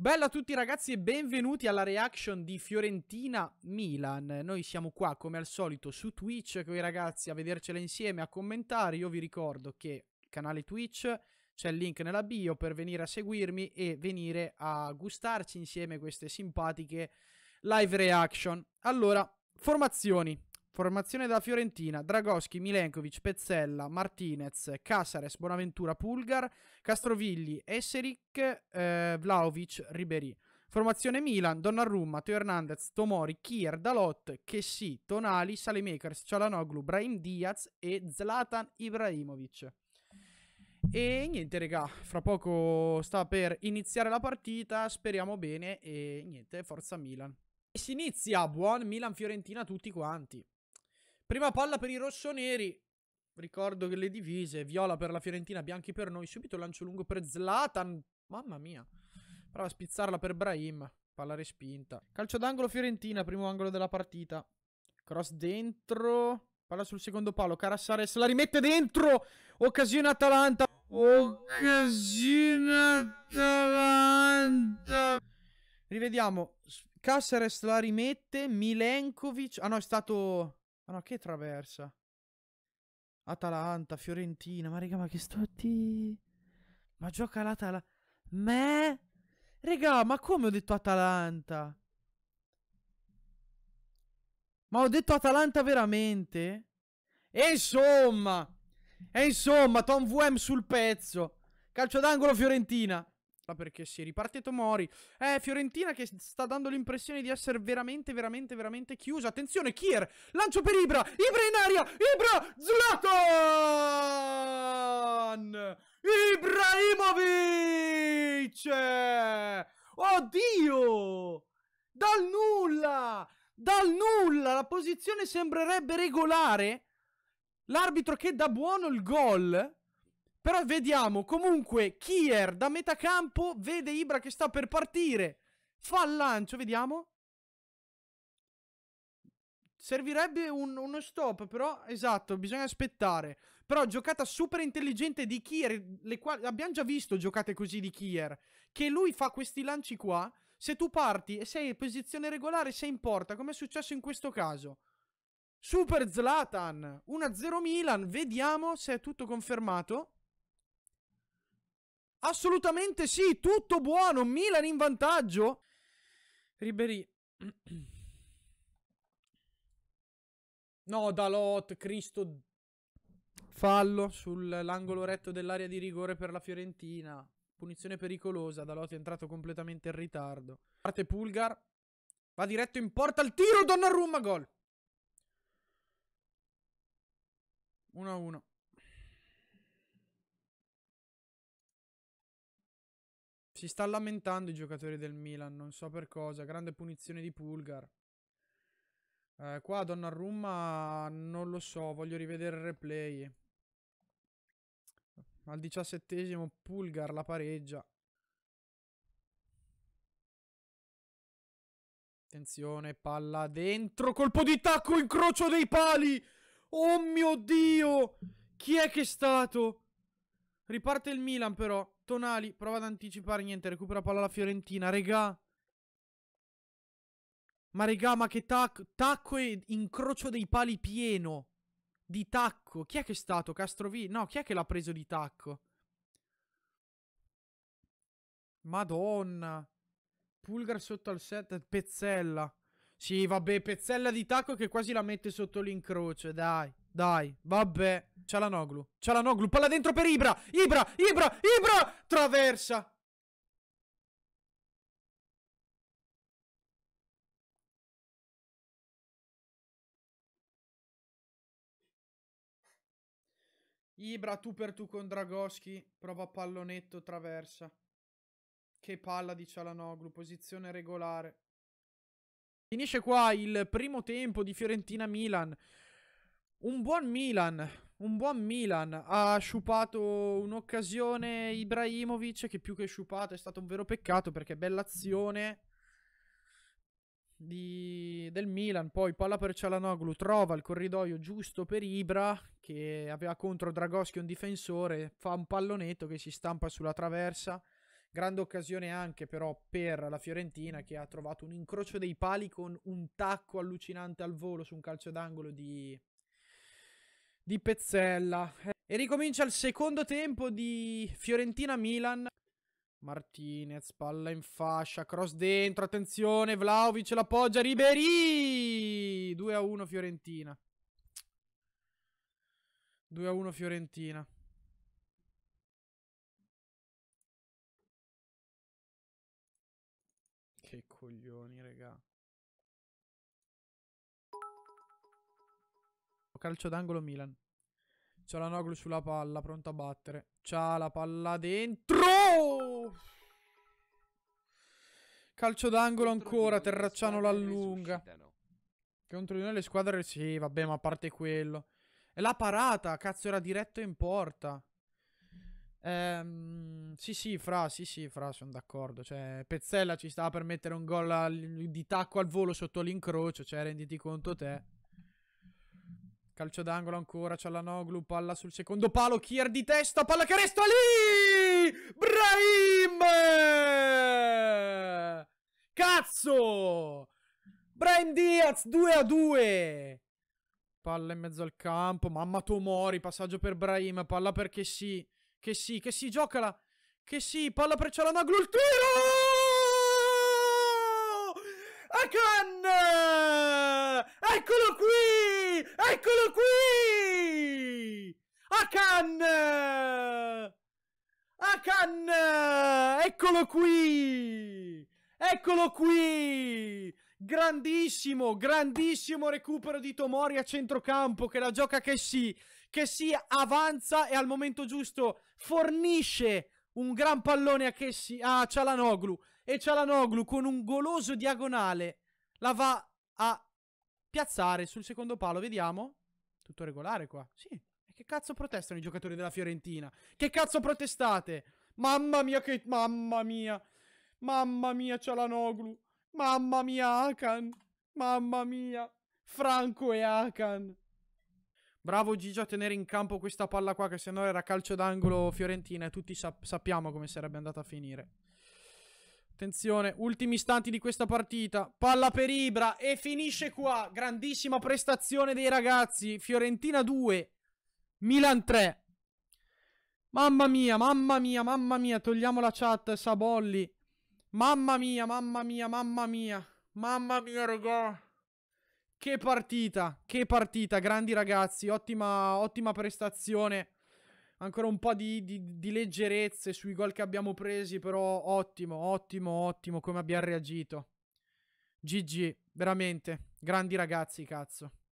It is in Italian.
Bella a tutti ragazzi e benvenuti alla reaction di Fiorentina-Milan. Noi siamo qua come al solito su Twitch con i ragazzi a vedercela insieme, a commentare. Io vi ricordo che canale Twitch c'è il link nella bio per venire a seguirmi e venire a gustarci insieme queste simpatiche live reaction. Allora, formazioni. Formazione della Fiorentina, Dragoschi, Milenkovic, Pezzella, Martinez, Casares, Bonaventura, Pulgar, Castrovilli, Esseric, eh, Vlaovic, Ribéry. Formazione Milan, Donnarumma, Teo Hernandez, Tomori, Kier, Dalot, Chessy, Tonali, Salemakers, Cialanoglu, Brahim Diaz e Zlatan Ibrahimovic. E niente, regà, fra poco sta per iniziare la partita, speriamo bene e niente, forza Milan. E si inizia, buon Milan Fiorentina a tutti quanti. Prima palla per i rossoneri. Ricordo che le divise, viola per la Fiorentina, bianchi per noi. Subito lancio lungo per Zlatan. Mamma mia. Prova a spizzarla per Brahim. Palla respinta. Calcio d'angolo Fiorentina, primo angolo della partita. Cross dentro. Palla sul secondo palo. Carassares la rimette dentro. Occasione Atalanta. Occasione Atalanta. Rivediamo. Cassares la rimette. Milenkovic. Ah no, è stato ma no, che traversa? Atalanta, Fiorentina. Ma raga, ma che sto di... Ma gioca l'Atalanta. Me? Raga, ma come ho detto Atalanta? Ma ho detto Atalanta veramente? E insomma... E insomma, Tom VM sul pezzo. Calcio d'angolo Fiorentina. Ma perché sì, riparte Tomori. Eh, Fiorentina che sta dando l'impressione di essere veramente, veramente, veramente chiusa. Attenzione, Kier, lancio per Ibra, Ibra in aria, Ibra, Zlatan! Ibrahimovic! Oddio! Dal nulla! Dal nulla! La posizione sembrerebbe regolare. L'arbitro che dà buono il gol però vediamo comunque Kier da metà campo vede Ibra che sta per partire. Fa il lancio, vediamo. Servirebbe un, uno stop, però esatto, bisogna aspettare. Però giocata super intelligente di Kier, le quali abbiamo già visto giocate così di Kier, che lui fa questi lanci qua, se tu parti e sei in posizione regolare sei in porta, come è successo in questo caso. Super Zlatan, 1-0 Milan, vediamo se è tutto confermato. Assolutamente sì, tutto buono, Milan in vantaggio. Ribery. No, Dalot, Cristo. Fallo sull'angolo retto dell'area di rigore per la Fiorentina. Punizione pericolosa, Dalot è entrato completamente in ritardo. Parte Pulgar. Va diretto in porta al tiro, Donnarumma, gol. 1-1. Si sta lamentando i giocatori del Milan, non so per cosa. Grande punizione di Pulgar. Eh, qua Donnarumma non lo so, voglio rivedere il replay. Al diciassettesimo Pulgar la pareggia. Attenzione, palla dentro, colpo di tacco, incrocio dei pali! Oh mio Dio! Chi è che è stato? Riparte il Milan però. Tonali, prova ad anticipare, niente, recupera palla alla Fiorentina, regà. Ma regà, ma che tacco, tacco e incrocio dei pali pieno. Di tacco. Chi è che è stato? Castrovi? No, chi è che l'ha preso di tacco? Madonna. Pulgar sotto al set, Pezzella. Sì, vabbè, pezzella di tacco che quasi la mette sotto l'incrocio, dai. Dai, vabbè. C'è la Noglu. C'è la Noglu. Palla dentro per Ibra. Ibra, Ibra, Ibra. Traversa. Ibra tu per tu con Dragoschi, prova pallonetto, traversa. Che palla di Cialanoglu, posizione regolare. Finisce qua il primo tempo di Fiorentina-Milan. Un buon Milan, un buon Milan. Ha sciupato un'occasione Ibrahimovic che più che sciupato è stato un vero peccato perché bella azione di... del Milan. Poi palla per Cialanoglu, trova il corridoio giusto per Ibra che aveva contro Dragoschi un difensore, fa un pallonetto che si stampa sulla traversa. Grande occasione anche però per la Fiorentina che ha trovato un incrocio dei pali con un tacco allucinante al volo su un calcio d'angolo di... di Pezzella. E ricomincia il secondo tempo di Fiorentina-Milan. Martinez, palla in fascia, cross dentro, attenzione, Vlaovic l'appoggia, poggia, Ribery! 2 a 1 Fiorentina. 2 a 1 Fiorentina. coglioni, raga. Calcio d'angolo Milan. C'ha la Noglu sulla palla, pronto a battere. C'ha la palla dentro! Calcio d'angolo ancora, Terracciano l'allunga. Contro di noi le squadre... Sì, vabbè, ma a parte quello. E la parata, cazzo, era diretto in porta. Ehm, sì, sì, fra, sì, sì, fra, sono d'accordo. Cioè, Pezzella ci stava per mettere un gol di tacco al volo sotto l'incrocio, cioè renditi conto te. Calcio d'angolo ancora, c'è la Noglu, palla sul secondo palo, Kier di testa, palla che resta lì! Brahim! Cazzo! Brian Diaz 2 a 2. Palla in mezzo al campo. Mamma Tomori. Passaggio per Brahim. Palla perché sì. Che sì, che sì, giocala! Che sì, palla per Cialanoglu, il tiro! Akan! Eccolo qui! Eccolo qui! Akan! Akan! Eccolo qui! Eccolo qui! Grandissimo, grandissimo recupero di Tomori a centrocampo che la gioca che sì che si avanza e al momento giusto fornisce un gran pallone a, Kessi, a Cialanoglu e Cialanoglu con un goloso diagonale la va a piazzare sul secondo palo, vediamo. Tutto regolare qua, sì. E che cazzo protestano i giocatori della Fiorentina? Che cazzo protestate? Mamma mia che... Mamma mia. Mamma mia Cialanoglu. Mamma mia Akan. Mamma mia. Franco e Akan. Bravo Gigio a tenere in campo questa palla qua, che se no era calcio d'angolo Fiorentina e tutti sap sappiamo come sarebbe andata a finire. Attenzione, ultimi istanti di questa partita. Palla per Ibra e finisce qua. Grandissima prestazione dei ragazzi. Fiorentina 2, Milan 3. Mamma mia, mamma mia, mamma mia. Togliamo la chat, Sabolli. Mamma mia, mamma mia, mamma mia. Mamma mia, raga. Che partita, che partita, grandi ragazzi, ottima, ottima prestazione. Ancora un po' di, di, di leggerezze sui gol che abbiamo presi, però ottimo, ottimo, ottimo come abbiamo reagito. GG, veramente, grandi ragazzi, cazzo.